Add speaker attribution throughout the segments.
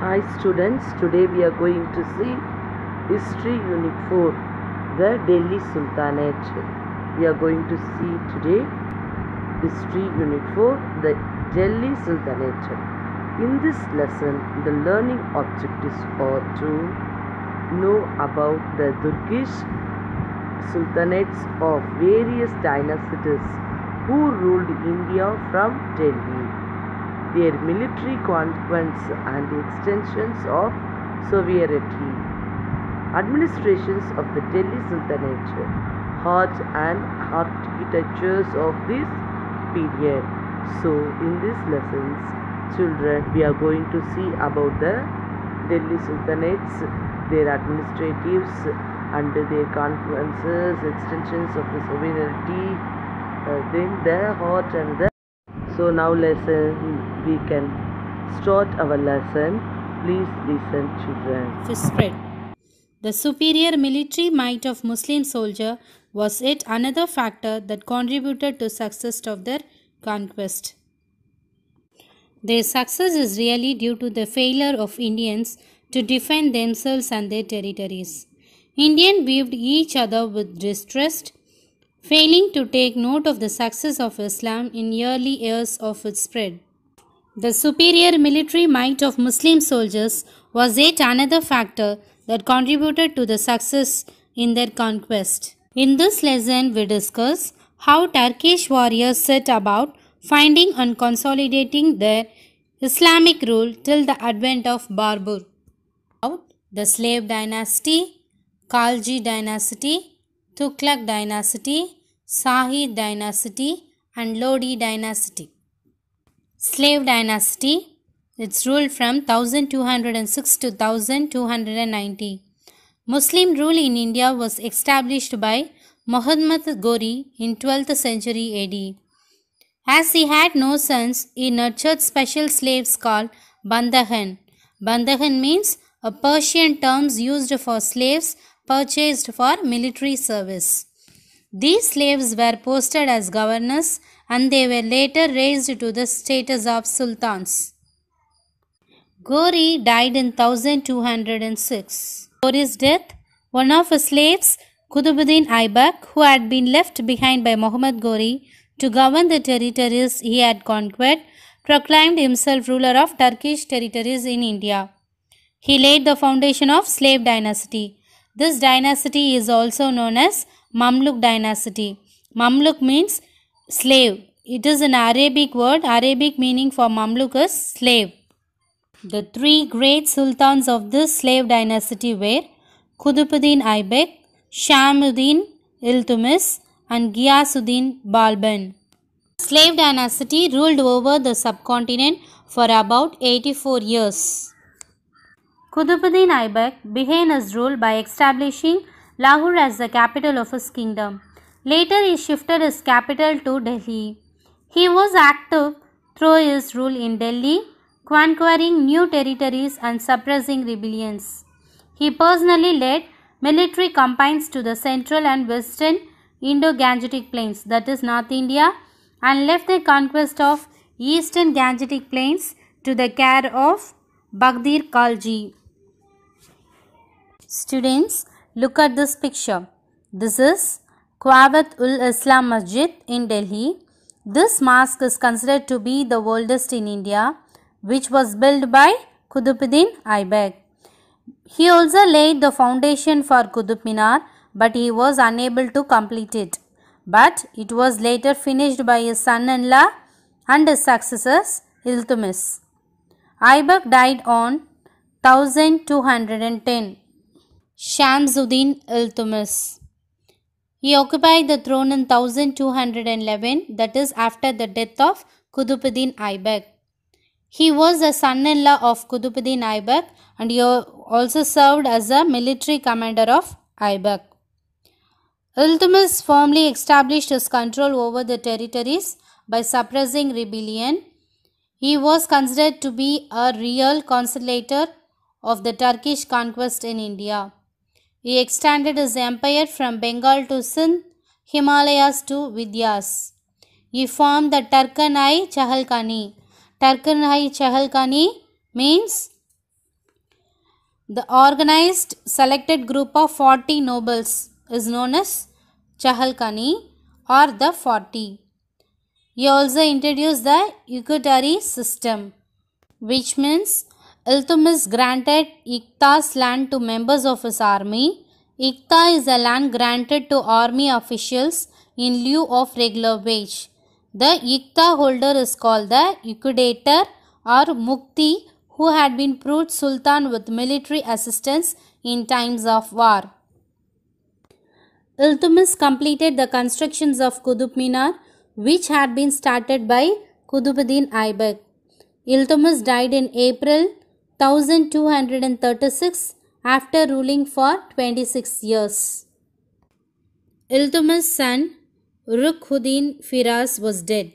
Speaker 1: Hi students, today we are going to see History Unit 4, the Delhi Sultanate. We are going to see today History Unit 4, the Delhi Sultanate. In this lesson, the learning objectives are to know about the Turkish sultanates of various dynasties who ruled India from Delhi their military consequence and the extensions of sovereignty. Administrations of the Delhi Sultanate, art and architectures of this period. So, in these lessons, children, we are going to see about the Delhi Sultanates, their administratives, and their confluences, extensions of the sovereignty, uh, then the hot and the so now lesson we can start our lesson. Please listen, children.
Speaker 2: Fifth spread. The superior military might of Muslim soldier was yet another factor that contributed to success of their conquest. Their success is really due to the failure of Indians to defend themselves and their territories. Indians viewed each other with distrust, failing to take note of the success of Islam in early years of its spread. The superior military might of Muslim soldiers was yet another factor that contributed to the success in their conquest. In this lesson, we discuss how Turkish warriors set about finding and consolidating their Islamic rule till the advent of Barbur. the slave dynasty, Khalji dynasty, Tughlaq dynasty, Sahid dynasty and Lodi dynasty. Slave dynasty, its ruled from 1206 to 1290. Muslim rule in India was established by Muhammad Ghori in 12th century AD. As he had no sons, he nurtured special slaves called Bandahan. Bandahan means a Persian term used for slaves purchased for military service. These slaves were posted as governors and they were later raised to the status of sultans. Gori died in 1206. For his death, one of his slaves, Kutubuddin Aibak, who had been left behind by Muhammad Gori to govern the territories he had conquered, proclaimed himself ruler of Turkish territories in India. He laid the foundation of slave dynasty. This dynasty is also known as Mamluk dynasty. Mamluk means slave. It is an Arabic word, Arabic meaning for Mamlukas, slave. The three great sultans of this slave dynasty were Qutbuddin Aibek, Shamuddin Iltumis, and Ghiyasuddin Balban. Slave dynasty ruled over the subcontinent for about 84 years. Qutbuddin Ibek began his rule by establishing Lahore as the capital of his kingdom. Later, he shifted his capital to Delhi. He was active through his rule in Delhi, conquering new territories and suppressing rebellions. He personally led military campaigns to the central and western Indo-Gangetic plains, that is North India, and left the conquest of eastern Gangetic plains to the care of Bagdir Kalji. Students, look at this picture. This is Quwat ul Islam Masjid in Delhi. This mosque is considered to be the oldest in India, which was built by Qudubuddin Aibek. He also laid the foundation for Qutub Minar, but he was unable to complete it. But it was later finished by his son-in-law and his successors, Iltumis. Aibek died on 1210. Shamsuddin Iltumis he occupied the throne in 1211, that is, after the death of Qudubuddin Aibak. He was the son in law of Qudubuddin Aibak and he also served as a military commander of Aibak. Iltutmish firmly established his control over the territories by suppressing rebellion. He was considered to be a real conciliator of the Turkish conquest in India. He extended his empire from Bengal to Sindh, Himalayas to Vidyas. He formed the Turkanai Chahalkani. Turkanai Chahalkani means the organized selected group of 40 nobles is known as Chahalkani or the 40. He also introduced the Ukutari system which means Iltutmish granted Ikta's land to members of his army. Ikta is a land granted to army officials in lieu of regular wage. The Ikta holder is called the ikudator or Mukti who had been proved Sultan with military assistance in times of war. Iltutmish completed the constructions of Qutb Minar which had been started by Qutbuddin Aibak. Iltutmish died in April 1236 after ruling for 26 years. Iltutmish' son Rukhuddin Firaz was dead.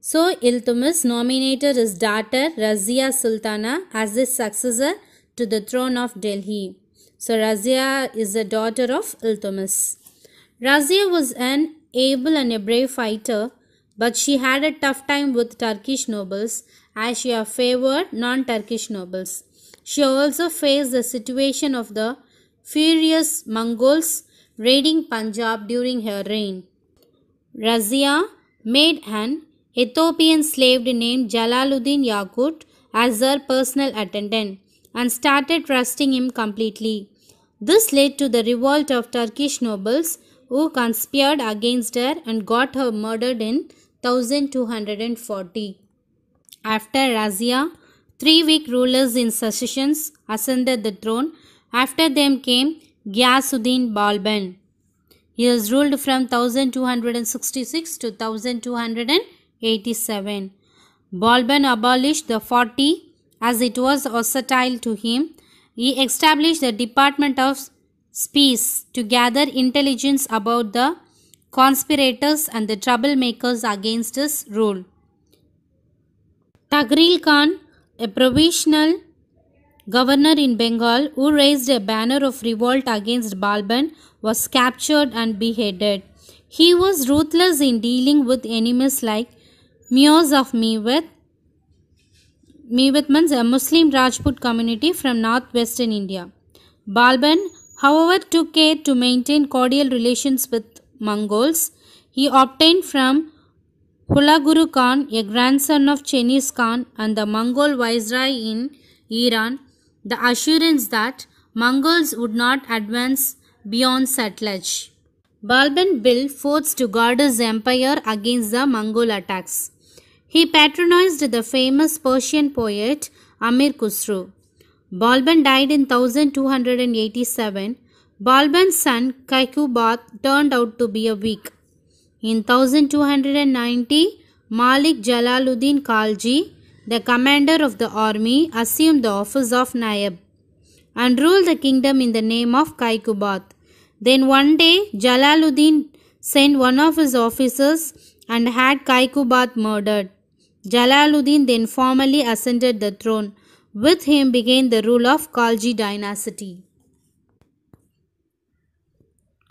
Speaker 2: So Iltutmish nominated his daughter Razia Sultana as his successor to the throne of Delhi. So Razia is the daughter of Iltutmish. Razia was an able and a brave fighter, but she had a tough time with Turkish nobles as she had favored non-Turkish nobles. She also faced the situation of the furious Mongols raiding Punjab during her reign. Razia made an Ethiopian slave named Jalaluddin Yakut as her personal attendant and started trusting him completely. This led to the revolt of Turkish nobles who conspired against her and got her murdered in 1240. After Razia, three weak rulers in succession ascended the throne. After them came Gyasuddin Balban. He has ruled from 1266 to 1287. Balban abolished the 40 as it was hostile to him. He established the Department of Peace to gather intelligence about the conspirators and the troublemakers against his rule. Tagril Khan, a provisional governor in Bengal who raised a banner of revolt against Balban, was captured and beheaded. He was ruthless in dealing with enemies like Mios of Mewat. Mewat means a Muslim Rajput community from northwestern India. Balban, however, took care to maintain cordial relations with Mongols. He obtained from Hulaguru Khan, a grandson of Chenis Khan and the Mongol viceroy in Iran, the assurance that Mongols would not advance beyond Sutlej. Balban built forts to guard his empire against the Mongol attacks. He patronized the famous Persian poet Amir Khusru. Balban died in 1287. Balban's son Kaiku turned out to be a weak in 1290, Malik Jalaluddin Khalji, the commander of the army, assumed the office of Naib and ruled the kingdom in the name of Kaikubat. Then one day, Jalaluddin sent one of his officers and had Kaikubat murdered. Jalaluddin then formally ascended the throne. With him began the rule of Khalji dynasty.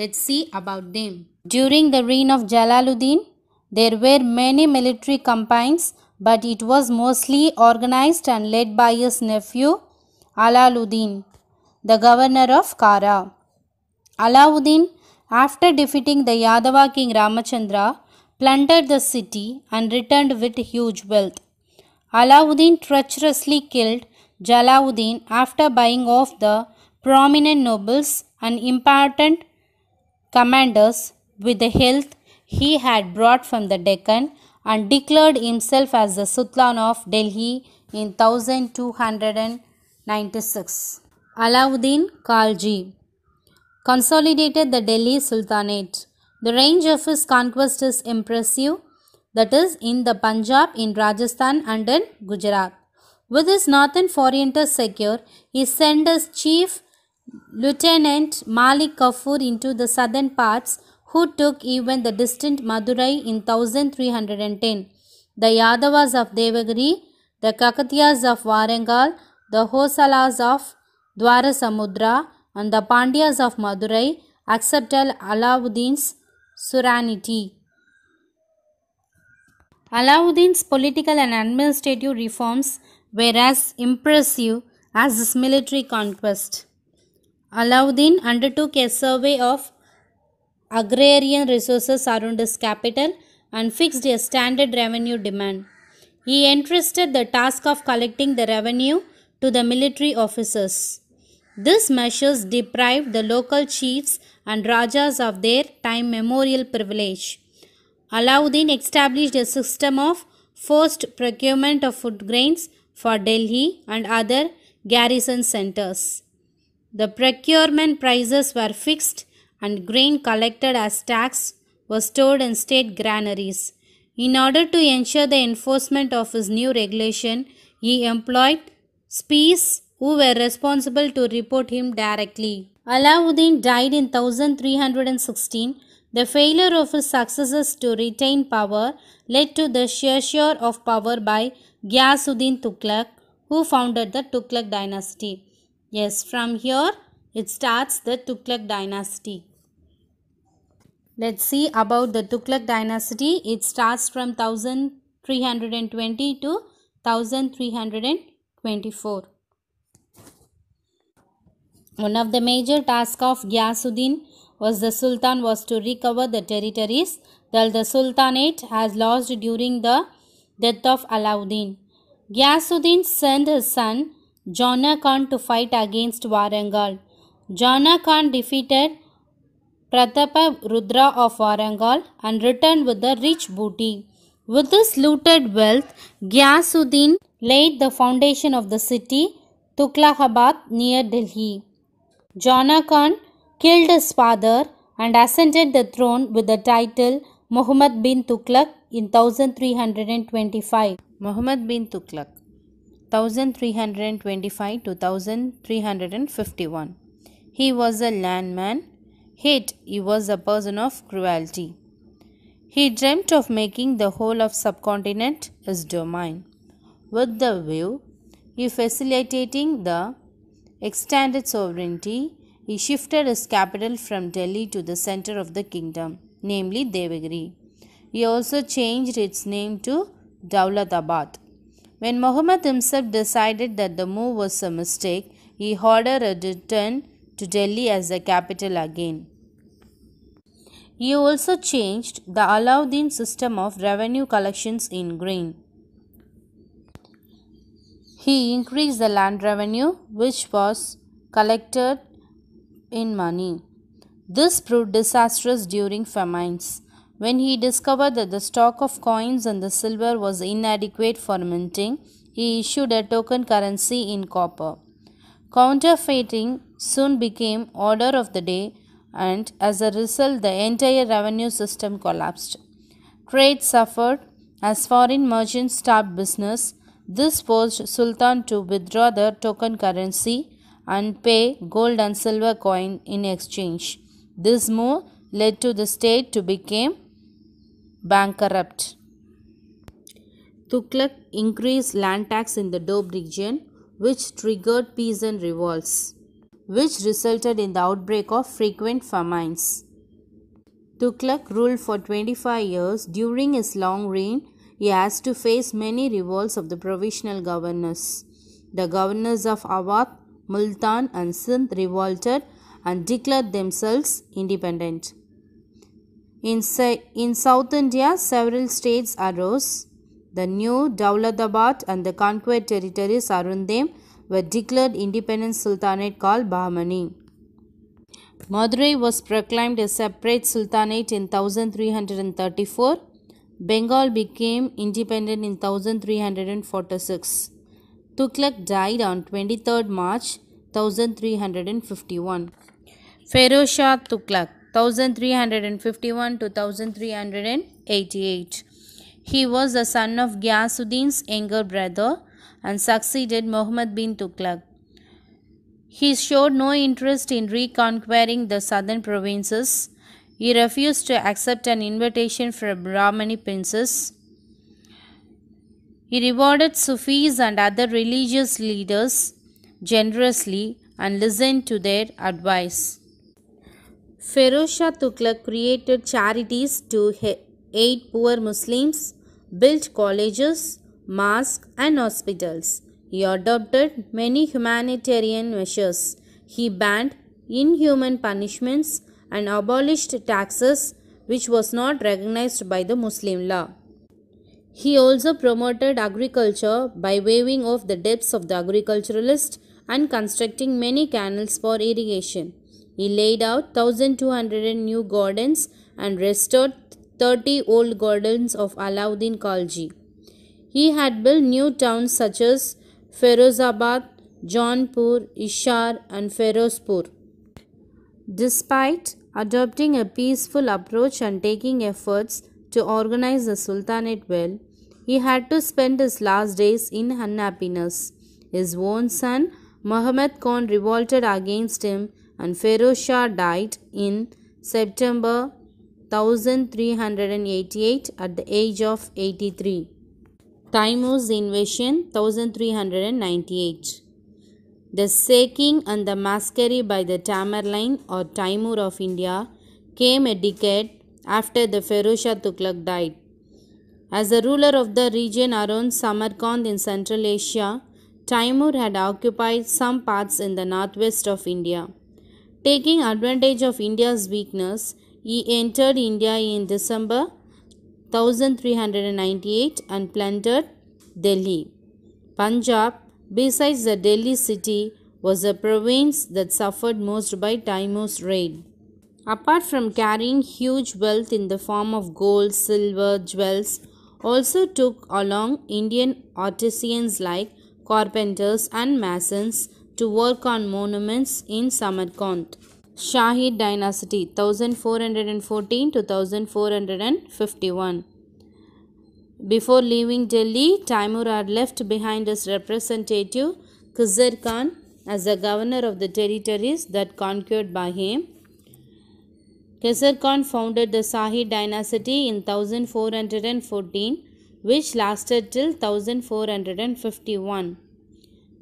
Speaker 2: Let's see about them. During the reign of Jalaluddin, there were many military campaigns, but it was mostly organized and led by his nephew Alaluddin, the governor of Kara. Alauddin, after defeating the Yadava king Ramachandra, plundered the city and returned with huge wealth. Alauddin treacherously killed Jalaluddin after buying off the prominent nobles and important commanders with the health he had brought from the Deccan and declared himself as the Sultan of Delhi in 1296. Alauddin Khalji consolidated the Delhi Sultanate. The range of his conquest is impressive, that is, in the Punjab, in Rajasthan, and in Gujarat. With his northern frontier secure, he sent his chief Lieutenant Malik Kafur into the southern parts, who took even the distant Madurai in 1310. The Yadavas of Devagiri, the Kakatiyas of Warangal, the Hosalas of Dwarasamudra, and the Pandyas of Madurai accepted Alauddin's suranity. Alauddin's political and administrative reforms were as impressive as his military conquest. Alauddin undertook a survey of agrarian resources around his capital and fixed a standard revenue demand. He entrusted the task of collecting the revenue to the military officers. These measures deprived the local chiefs and rajas of their time memorial privilege. Alauddin established a system of forced procurement of food grains for Delhi and other garrison centers. The procurement prices were fixed and grain collected as tax was stored in state granaries. In order to ensure the enforcement of his new regulation, he employed spies who were responsible to report him directly. Alauddin died in 1316. The failure of his successors to retain power led to the seizure of power by Ghiyasuddin Tughlaq, who founded the Tughlaq dynasty. Yes, from here it starts the Tukluk dynasty. Let's see about the Tukluk dynasty. It starts from 1320 to 1324. One of the major tasks of Gyasuddin was the Sultan was to recover the territories that the Sultanate has lost during the death of Alauddin. Gyasuddin sent his son Jona Khan to fight against Warangal. Jona Khan defeated Pratapa Rudra of Warangal and returned with a rich booty. With this looted wealth, Gyasuddin laid the foundation of the city Tuklahabad near Delhi. Jona Khan killed his father and ascended the throne with the title Muhammad bin Tughlaq in 1325. Muhammad bin Tughlaq 1325 to 1351. He was a landman. Hate. he was a person of cruelty. He dreamt of making the whole of subcontinent his domain, with the view of facilitating the extended sovereignty. He shifted his capital from Delhi to the center of the kingdom, namely Devagiri. He also changed its name to Dawlatabad. When Muhammad himself decided that the move was a mistake, he ordered a return to Delhi as the capital again. He also changed the Alauddin system of revenue collections in grain. He increased the land revenue which was collected in money. This proved disastrous during famines. When he discovered that the stock of coins and the silver was inadequate for minting, he issued a token currency in copper. Counterfeiting soon became order of the day and as a result the entire revenue system collapsed. Trade suffered as foreign merchants stopped business. This forced Sultan to withdraw the token currency and pay gold and silver coin in exchange. This move led to the state to become bankrupt. Tughlaq increased land tax in the Doab region, which triggered peasant revolts, which resulted in the outbreak of frequent famines. Tughlaq ruled for 25 years. During his long reign, he has to face many revolts of the provisional governors. The governors of Awadh, Multan, and Sindh revolted and declared themselves independent. In, in South India, several states arose. The new Daulatabad and the conquered territories around them were declared independent sultanate called Bahmani. Madurai was proclaimed a separate sultanate in 1334. Bengal became independent in 1346. Tughlaq died on 23rd March 1351. Feroz Shah Tughlaq 1351 to 1388. He was the son of Ghiyasuddin's younger brother and succeeded Muhammad bin Tughlaq. He showed no interest in reconquering the southern provinces. He refused to accept an invitation from Brahmani princes. He rewarded Sufis and other religious leaders generously and listened to their advice. Shah Tughlaq created charities to aid poor Muslims, built colleges, mosques and hospitals. He adopted many humanitarian measures. He banned inhuman punishments and abolished taxes which was not recognized by the Muslim law. He also promoted agriculture by waiving off the debts of the agriculturalist and constructing many canals for irrigation. He laid out 1200 new gardens and restored 30 old gardens of Alauddin Khalji. He had built new towns such as Ferozabad, Jaunpur, Ishar, and Ferozpur. Despite adopting a peaceful approach and taking efforts to organize the Sultanate well, he had to spend his last days in unhappiness. His own son, Muhammad Khan, revolted against him and Feroz Shah died in September 1388 at the age of 83. Timur's invasion 1398. The sacking and the massacre by the Tamerlane or Timur of India came a decade after the Feroz Shah Tughlaq died. As the ruler of the region around Samarkand in Central Asia, Timur had occupied some parts in the northwest of India. Taking advantage of India's weakness, he entered India in December 1398 and plundered Delhi. Punjab, besides the Delhi city, was the province that suffered most by Timur's raid. Apart from carrying huge wealth in the form of gold, silver, jewels, also took along Indian artisans like carpenters and masons to work on monuments in Samarkand. Shahid dynasty 1414 to 1451. Before leaving Delhi, Timur had left behind his representative Khizr Khan as the governor of the territories that conquered by him. Khizr Khan founded the Shahid dynasty in 1414 which lasted till 1451.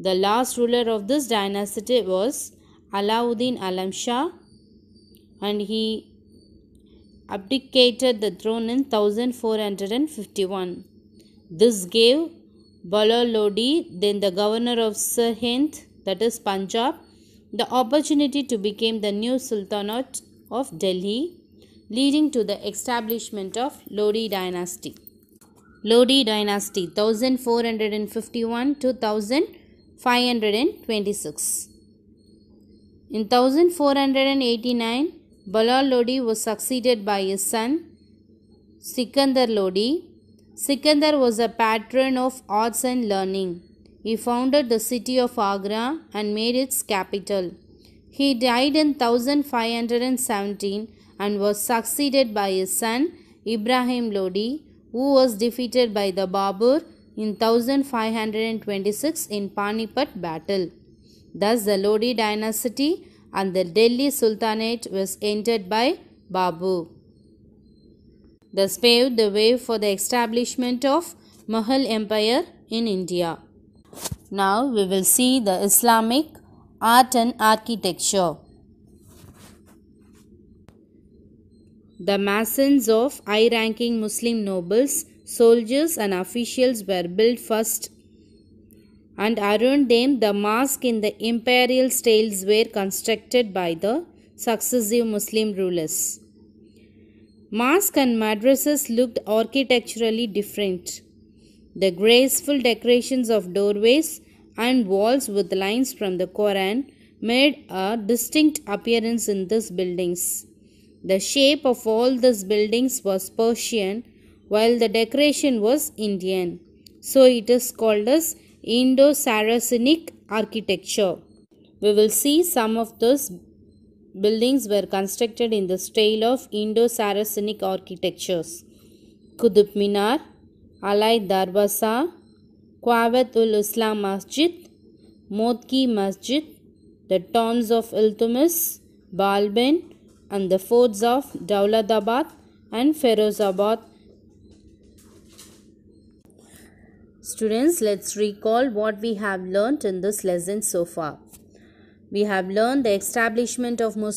Speaker 2: The last ruler of this dynasty was Alauddin Alam Shah and he abdicated the throne in 1451. This gave Balolodi, then the governor of Sirhind, that is Punjab, the opportunity to become the new Sultanate of Delhi, leading to the establishment of Lodi dynasty. Lodi dynasty 1451 fifty one two thousand 526. In 1489, Balal Lodi was succeeded by his son Sikandar Lodi. Sikandar was a patron of arts and learning. He founded the city of Agra and made its capital. He died in 1517 and was succeeded by his son Ibrahim Lodi, who was defeated by the Babur in 1526 in Panipat battle. Thus the Lodi dynasty and the Delhi Sultanate was entered by Babu. This paved the way for the establishment of Mughal Empire in India. Now we will see the Islamic art and architecture. The masons of high-ranking Muslim nobles Soldiers and officials were built first and around them the mosque in the imperial styles were constructed by the successive Muslim rulers. Mosque and madrasas looked architecturally different. The graceful decorations of doorways and walls with lines from the Quran made a distinct appearance in these buildings. The shape of all these buildings was Persian while the decoration was Indian. So it is called as Indo-Saracenic architecture. We will see some of those buildings were constructed in the style of Indo-Saracenic architectures. Qutb Minar, Alai Darbasa, Quwat ul Islam Masjid, Motki Masjid, the tombs of Iltutmis, Balban and the forts of Dauladabad and Ferozabad Students, let's recall what we have learnt in this lesson so far. We have learned the establishment of Muslim